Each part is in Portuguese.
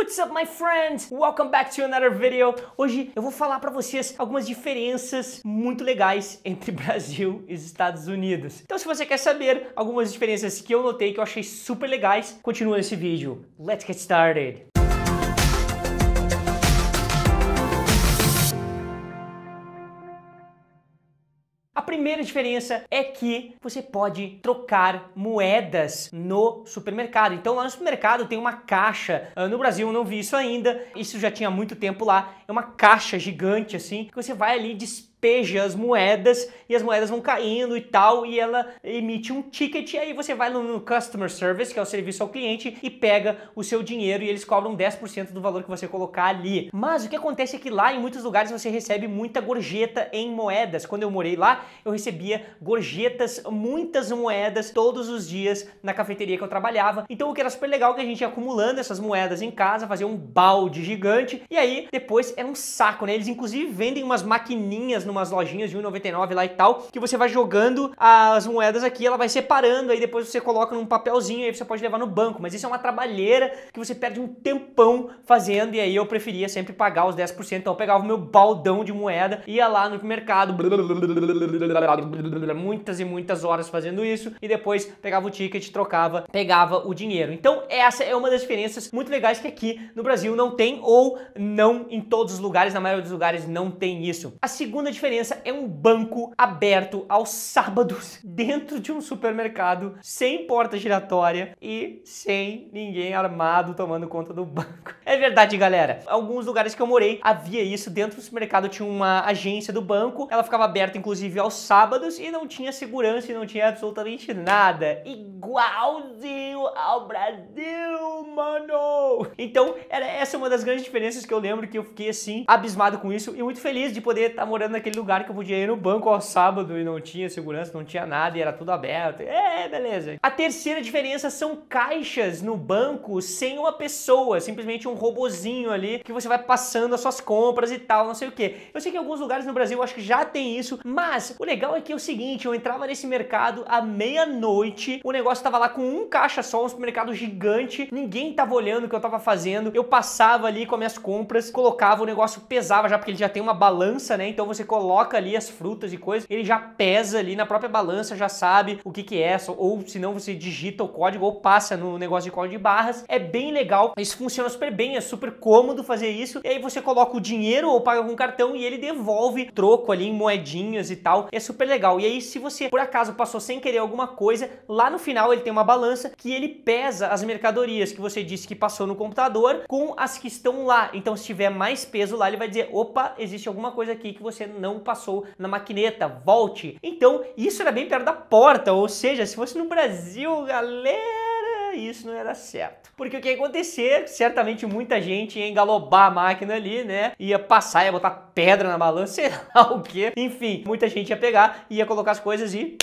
What's up, my friends? Welcome back to another video. Hoje eu vou falar para vocês algumas diferenças muito legais entre Brasil e Estados Unidos. Então, se você quer saber algumas diferenças que eu notei que eu achei super legais, continua esse vídeo. Let's get started. A primeira diferença é que você pode trocar moedas no supermercado. Então lá no supermercado tem uma caixa. Ah, no Brasil eu não vi isso ainda. Isso já tinha muito tempo lá. É uma caixa gigante assim que você vai ali e despeja as moedas e as moedas vão caindo e tal, e ela emite um ticket, e aí você vai no customer service, que é o serviço ao cliente, e pega o seu dinheiro e eles cobram 10% do valor que você colocar ali. Mas o que acontece é que lá em muitos lugares você recebe muita gorjeta em moedas. Quando eu morei lá, eu recebia gorjetas, muitas moedas todos os dias na cafeteria que eu trabalhava. Então o que era super legal é que a gente ia acumulando essas moedas em casa, fazia um balde gigante, e aí depois era um saco, né? Eles inclusive vendem umas maquininhas numas lojinhas de 1,99 lá e tal, que você vai jogando as moedas aqui, ela vai separando, aí depois você coloca num papelzinho, aí você pode levar no banco. Mas isso é uma trabalheira que você perde um tempão fazendo, e aí eu preferia sempre pagar os 10%. Então eu pegava o meu baldão de moeda, ia lá no mercado, muitas e muitas horas fazendo isso, e depois pegava o ticket, trocava, pegava o dinheiro. Então essa é uma das diferenças muito legais que aqui no Brasil não tem, ou não em todos os lugares, na maioria dos lugares não tem isso. A segunda diferença diferença é um banco aberto aos sábados dentro de um supermercado, sem porta giratória e sem ninguém armado tomando conta do banco. É verdade, galera. Alguns lugares que eu morei havia isso. Dentro do supermercado tinha uma agência do banco, ela ficava aberta inclusive aos sábados e não tinha segurança e não tinha absolutamente nada. E igualzinho ao Brasil, mano! Então, era essa é uma das grandes diferenças que eu lembro que eu fiquei assim, abismado com isso e muito feliz de poder estar tá morando naquele lugar que eu podia ir no banco ao sábado e não tinha segurança, não tinha nada e era tudo aberto. É, beleza. A terceira diferença são caixas no banco sem uma pessoa, simplesmente um robozinho ali que você vai passando as suas compras e tal, não sei o que. Eu sei que em alguns lugares no Brasil eu acho que já tem isso, mas o legal é que é o seguinte, eu entrava nesse mercado à meia-noite, o negócio negócio tava lá com um caixa só, um supermercado gigante, ninguém tava olhando o que eu tava fazendo. Eu passava ali com as minhas compras, colocava, o negócio pesava já, porque ele já tem uma balança, né? Então você coloca ali as frutas e coisas, ele já pesa ali na própria balança, já sabe o que que é, ou se não você digita o código ou passa no negócio de código de barras. É bem legal, isso funciona super bem, é super cômodo fazer isso. E aí você coloca o dinheiro ou paga com cartão e ele devolve troco ali em moedinhas e tal. É super legal. E aí se você por acaso passou sem querer alguma coisa, lá no final ele tem uma balança que ele pesa as mercadorias que você disse que passou no computador com as que estão lá. Então, se tiver mais peso lá, ele vai dizer: opa, existe alguma coisa aqui que você não passou na maquineta, volte. Então, isso era bem perto da porta, ou seja, se fosse no Brasil, galera isso não era certo. Porque o que ia acontecer, certamente muita gente ia engalobar a máquina ali, né? Ia passar, ia botar pedra na balança, sei lá o quê? Enfim, muita gente ia pegar, ia colocar as coisas e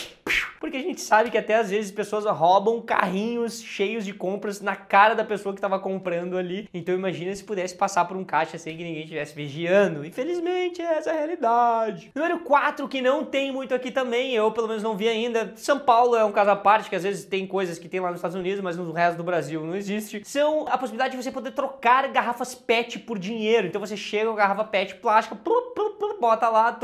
porque a gente sabe que até às vezes pessoas roubam carrinhos cheios de compras na cara da pessoa que estava comprando ali. Então imagina se pudesse passar por um caixa sem assim que ninguém estivesse vigiando. Infelizmente, é essa a realidade. Número 4, que não tem muito aqui também, eu pelo menos não vi ainda. São Paulo é um caso à parte, que às vezes tem coisas que tem lá nos Estados Unidos, mas no resto do Brasil não existe. São a possibilidade de você poder trocar garrafas PET por dinheiro. Então você chega com garrafa PET plástica, plup, plup, bota lá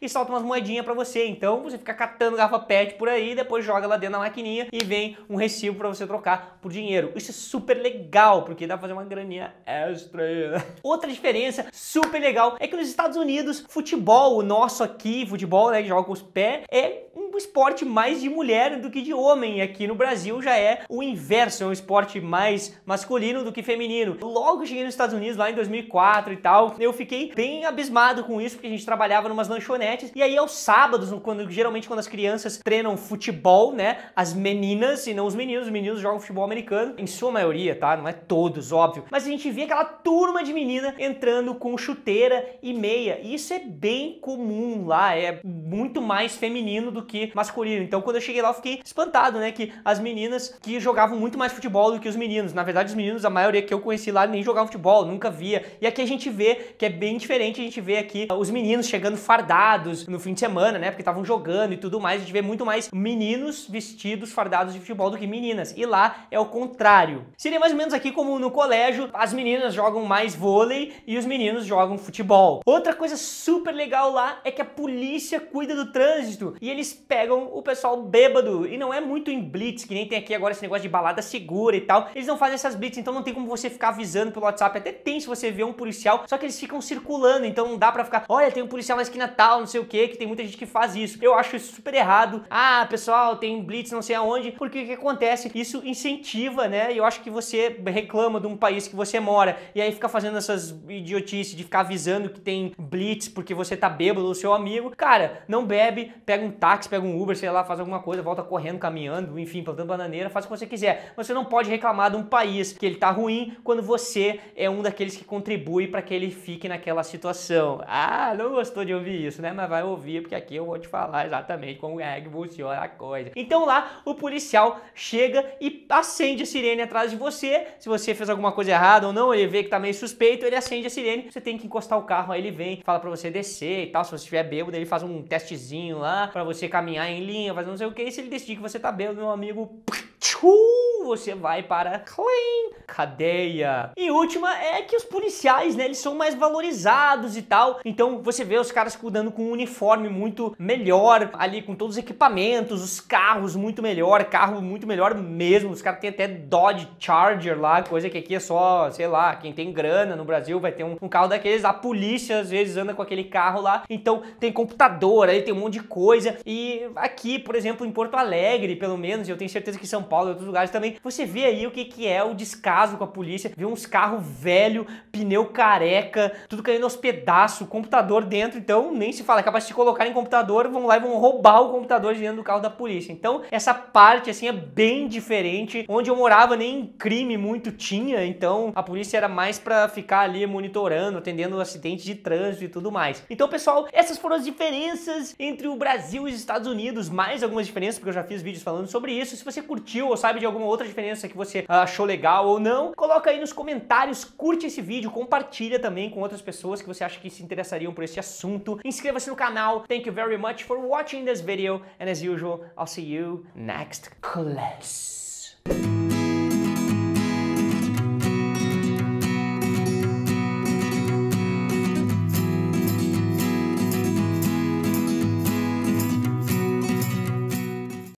e solta umas moedinhas para você. Então você fica catando garrafa pet por aí, depois joga lá dentro da maquininha e vem um recibo para você trocar por dinheiro. Isso é super legal, porque dá pra fazer uma graninha extra. Aí. Outra diferença super legal é que nos Estados Unidos, futebol, o nosso aqui, futebol, né, que joga com os pés, é esporte mais de mulher do que de homem. E aqui no Brasil já é o inverso, é um esporte mais masculino do que feminino. Logo cheguei nos Estados Unidos, lá em 2004 e tal, eu fiquei bem abismado com isso, porque a gente trabalhava numas lanchonetes. E aí aos sábados, quando, geralmente quando as crianças treinam futebol, né? As meninas e não os meninos, os meninos jogam futebol americano, em sua maioria, tá? Não é todos, óbvio. Mas a gente via aquela turma de menina entrando com chuteira e meia. E isso é bem comum lá, é muito mais feminino do que masculino. Então quando eu cheguei lá eu fiquei espantado, né, que as meninas que jogavam muito mais futebol do que os meninos. Na verdade os meninos, a maioria que eu conheci lá nem jogavam futebol, nunca via. E aqui a gente vê que é bem diferente, a gente vê aqui os meninos chegando fardados no fim de semana, né, porque estavam jogando e tudo mais. A gente vê muito mais meninos vestidos fardados de futebol do que meninas. E lá é o contrário. Seria mais ou menos aqui como no colégio, as meninas jogam mais vôlei e os meninos jogam futebol. Outra coisa super legal lá é que a polícia cuida do trânsito e eles pegam pegam o pessoal bêbado. E não é muito em blitz, que nem tem aqui agora esse negócio de balada segura e tal. Eles não fazem essas blitz, então não tem como você ficar avisando pelo WhatsApp. Até tem se você vê um policial, só que eles ficam circulando, então não dá pra ficar, olha, tem um policial na esquina tal, não sei o que, que tem muita gente que faz isso. Eu acho isso super errado. Ah, pessoal, tem blitz não sei aonde, porque o que acontece? Isso incentiva, né? E eu acho que você reclama de um país que você mora e aí fica fazendo essas idiotices de ficar avisando que tem blitz porque você tá bêbado ou seu amigo. Cara, não bebe, pega um táxi, pega pega um Uber, sei lá, faz alguma coisa, volta correndo, caminhando, enfim, plantando bananeira, faz o que você quiser. Você não pode reclamar de um país que ele tá ruim quando você é um daqueles que contribui para que ele fique naquela situação. Ah, não gostou de ouvir isso, né? Mas vai ouvir, porque aqui eu vou te falar exatamente como é que funciona a coisa. Então lá o policial chega e acende a sirene atrás de você. Se você fez alguma coisa errada ou não, ele vê que tá meio suspeito, ele acende a sirene, você tem que encostar o carro, aí ele vem, fala para você descer e tal. Se você estiver bêbado, ele faz um testezinho lá para você caminhar caminhar em linha, fazer não sei o que, e se ele decidir que você tá bêbado, meu amigo, tchu, você vai para clean, cadeia. E última é que os policiais, né, eles são mais valorizados e tal. Então você vê os caras cuidando com um uniforme muito melhor, ali com todos os equipamentos, os carros muito melhor, carro muito melhor mesmo. Os caras têm até Dodge Charger lá, coisa que aqui é só, sei lá, quem tem grana no Brasil vai ter um, um carro daqueles. A polícia às vezes anda com aquele carro lá. Então tem computador, aí tem um monte de coisa. E aqui, por exemplo, em Porto Alegre, pelo menos, eu tenho certeza que São Paulo e outros lugares também, você vê aí o que, que é o descaso com a polícia, vê uns carros velho, pneu careca, tudo caindo aos pedaços, computador dentro, então nem se fala, é capaz de colocar em computador, vão lá e vão roubar o computador de dentro do carro da polícia. Então essa parte assim é bem diferente, onde eu morava nem crime muito tinha, então a polícia era mais para ficar ali monitorando, atendendo acidentes de trânsito e tudo mais. Então pessoal, essas foram as diferenças entre o Brasil e os Estados Unidos, mais algumas diferenças porque eu já fiz vídeos falando sobre isso. Se você curtiu ou sabe de alguma outra diferença que você ah, achou legal ou não, coloca aí nos comentários, curte esse vídeo, compartilha também com outras pessoas que você acha que se interessariam por esse assunto. Inscreva-se no canal. Thank you very much for watching this video and as usual, I'll see you next class.